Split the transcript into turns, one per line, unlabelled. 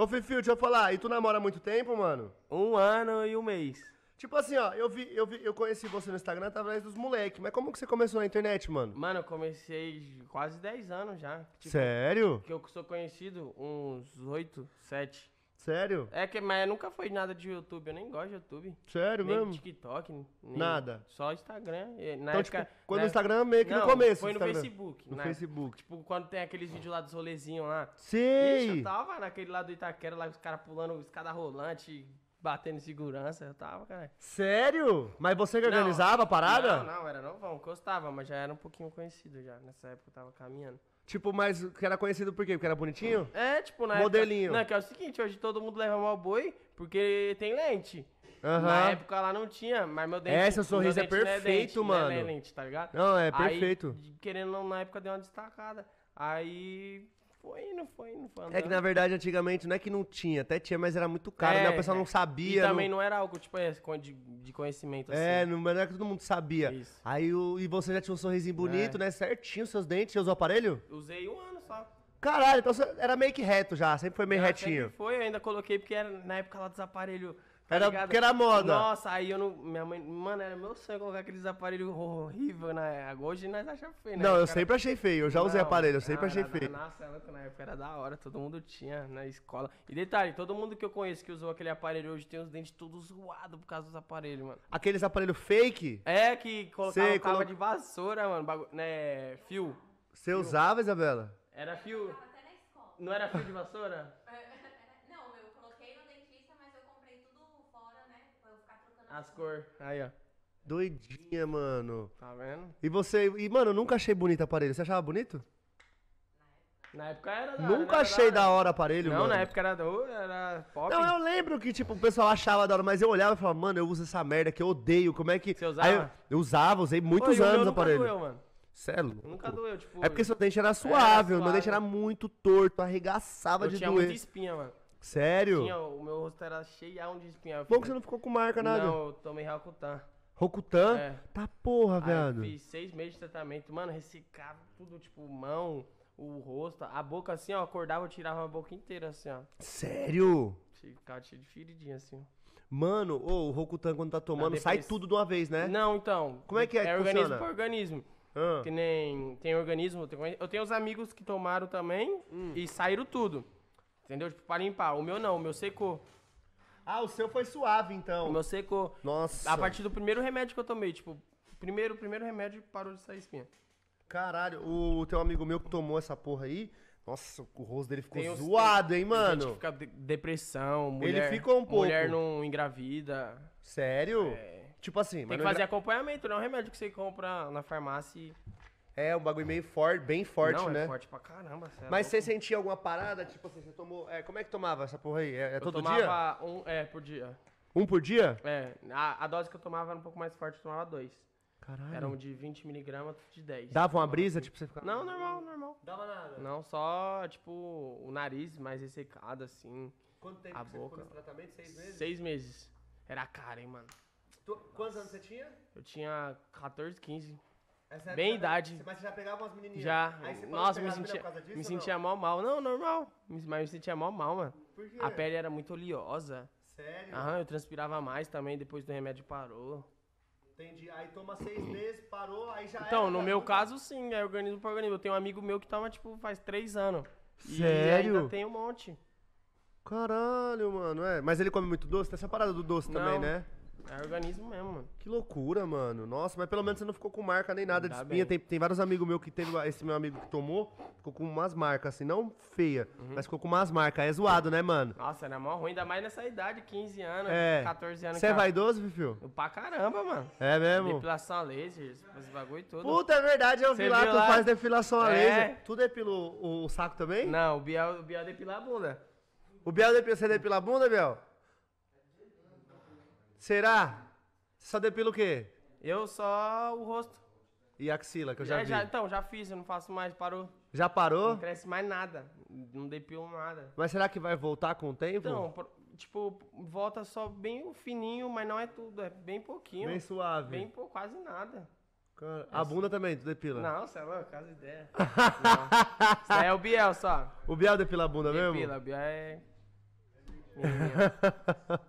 Ô, Fifi, deixa eu falar, e tu namora há muito tempo, mano? Um ano e um mês. Tipo assim, ó, eu vi, eu vi, eu conheci você no Instagram através dos moleques, mas como que você começou na internet, mano?
Mano, eu comecei quase 10 anos já.
Tipo, Sério? Que
eu sou conhecido uns 8, 7. Sério? É que, mas nunca foi nada de YouTube, eu nem gosto de YouTube. Sério nem mesmo? TikTok, nem nada. Só Instagram. na então, época, tipo, quando o Instagram é meio que não, no começo. Foi no Instagram. Facebook. No na, Facebook. Tipo, quando tem aqueles vídeos lá dos rolezinhos lá. Sei! eu tava naquele lado do Itaquera, lá os caras pulando escada rolante, batendo em segurança, eu tava, cara.
Sério? Mas você que não, organizava a parada? Não,
não, era novão, gostava, mas já era um pouquinho conhecido já. Nessa época eu tava caminhando.
Tipo, mas que era conhecido por quê? Porque era bonitinho? É, tipo, na Modelinho. Época, não, que é o
seguinte, hoje todo mundo leva mal boi porque tem lente. Uhum. Na época lá não tinha, mas meu dente. Essa sorriso é, é perfeito, não é dente, mano. Não é lente, tá ligado? Não, é perfeito. Aí, querendo não, na época deu uma destacada. Aí foi indo, foi indo, foi andando. É que na verdade
antigamente não é que não tinha, até tinha, mas era muito caro, É, né? O é, pessoal não é. sabia. E também não...
não era algo, tipo, é, de, de conhecimento
assim. É, não, era que todo mundo sabia. Isso. Aí o, e você já tinha um sorrisinho bonito, né? Certinho, seus dentes, você usou o aparelho?
Usei um ano só.
Caralho, então você era meio que reto já, sempre foi meio Ah, retinho. sempre
Foi, eu ainda coloquei porque era na época lá dos aparelhos Tá era ligado? porque era moda. Nossa, aí eu não. Minha mãe. Mano, era meu sonho colocar aqueles aparelhos horríveis na né? época. Hoje nós achamos feio, né? Não, eu sempre achei feio. Eu já não, usei aparelho, eu sempre achei feio. Da, nossa, é na época era da hora, todo mundo tinha na escola. E detalhe, todo mundo que eu conheço que usou aquele aparelho hoje tem os dentes todos zoados por causa dos aparelhos, mano. Aqueles
aparelhos fake? É, que colocava Sei, colo... de
vassoura, mano. Bagu... Né, fio.
Você fio. usava, Isabela?
Era fio. Não era fio de vassoura? É, As cores. Aí, ó.
Doidinha, mano. Tá vendo? E você. E, mano, eu nunca achei bonito aparelho. Você achava bonito?
Na época era da Nunca era achei da hora,
hora aparelho, não, mano. Não, na época
era, do, era pop. Não,
eu lembro que, tipo, o pessoal achava da hora, mas eu olhava e falava, mano, eu uso essa merda que eu odeio. Como é que. Você usava? Eu, eu, usava, usei muitos Pô, anos o aparelho. Nunca Doeu, mano. Cê é
Nunca doeu, tipo. É porque seu
dente era suave, era suave. meu dente era muito torto, arregaçava eu de tinha doer. tinha muita espinha, mano. Sério? Tinha,
o meu rosto era cheio de espinha. Bom que você não ficou com marca, nada. Não, eu tomei Rakutan.
Rokutan? É. Tá porra, velho. Fiz
seis meses de tratamento, mano, ressecava tudo, tipo, mão, o rosto, a boca assim, ó, acordava, eu tirava a boca inteira assim, ó. Sério? Ficava cheio de feridinha assim, ó.
Mano, o Rokutan, quando tá tomando, depois... sai tudo de uma vez, né? Não,
então. Como é que é? Que é funciona? organismo por organismo. Ah. Que nem tem organismo. Eu tenho, eu tenho os amigos que tomaram também hum. e saíram tudo. Entendeu? Tipo, pra limpar. O meu não, o meu secou. Ah, o seu foi suave, então. O meu
secou. Nossa. A partir do
primeiro remédio que eu tomei, tipo, primeiro, primeiro remédio parou de sair espinha. Caralho,
o teu amigo meu que tomou essa porra aí, nossa, o rosto dele ficou Tem os- zoado, hein, Tem gente mano? fica
de- depressão, mulher... fica um pouco. Mulher não engravida. Sério? É. Tipo assim, Tem mas que fazer acompanhamento, não né? é um remédio que você compra na farmácia e é, um bagulho meio forte,
bem forte, não, é né? É forte pra caramba, sério. Mas você
sentia alguma parada? Tipo assim, você tomou. É, como é que tomava
essa porra aí? É, é todo dia? Eu tomava
um, é, por dia.
Um por dia?
É. A, a, dose que eu tomava era um pouco mais forte, eu tomava dois. Caralho. Eram de 20 miligramas, de 10. Dava uma brisa, tipo, você ficava... Não, normal, normal. Dava nada? Não, só, tipo, o nariz mais ressecado, assim. Quanto tempo a você boca. ficou nesse tratamento? Seis meses? Seis meses. Era caro, hein, mano.
Tu, quantos anos você tinha?
Eu tinha 14, 15. Essa Bem idade. Mas você já pegava umas menininhas? Já. Aí você Nossa, me sentia, disso, me sentia mal, mal. Não, normal. Mas me sentia mal, mal, mano. Por quê? A pele era muito oleosa. Sério? Aham, eu transpirava mais também, depois do remédio parou.
Entendi. Aí toma seis meses, parou, aí já Então, era, no né? meu
caso, sim, é organismo por organismo. Eu tenho um amigo meu que toma, tipo, faz três anos. Sério? E ainda tem um monte.
Caralho, mano, é. Mas ele come muito doce? Tem essa parada do doce Não. também, né?
É organismo mesmo, mano.
Que loucura, mano. Nossa, mas pelo menos você não ficou com marca nem nada de espinha. Tem, tem vários amigos meus que teve. Esse meu amigo que tomou, ficou com umas marcas, assim, não feia, uhum. mas ficou com umas marcas. É zoado, né, mano?
Nossa, era mó ruim, ainda mais nessa idade, 15 anos, É. 14 anos. Você é vaidoso, Fifio? pra caramba, mano. É mesmo? Depilação a laser, esse bagulho todo. Puta, é verdade, eu vi Você lá, tu lá? faz depilação a É. laser.
Tu depila o, o saco também? Não, o Biel, o Biel depila a bunda. O Biel depila, você depila a bunda, Biel? Será? Você só depila o quê? Eu só o rosto. E axila, que eu já, já é, vi. já- então,
já fiz, eu não faço mais, parou.
Já Não parou?
cresce mais nada, não depilo nada.
Mas será que vai voltar com o tempo? Então,
tipo, volta só bem fininho, mas não é tudo, é bem pouquinho. Bem suave. Bem pou- quase nada. Cara, é a bunda assim. também, tu depila. Não, você é louco, quase ideia. Não. Isso é o Biel só. O Biel depila a bunda mesmo? Depila, o Biel é.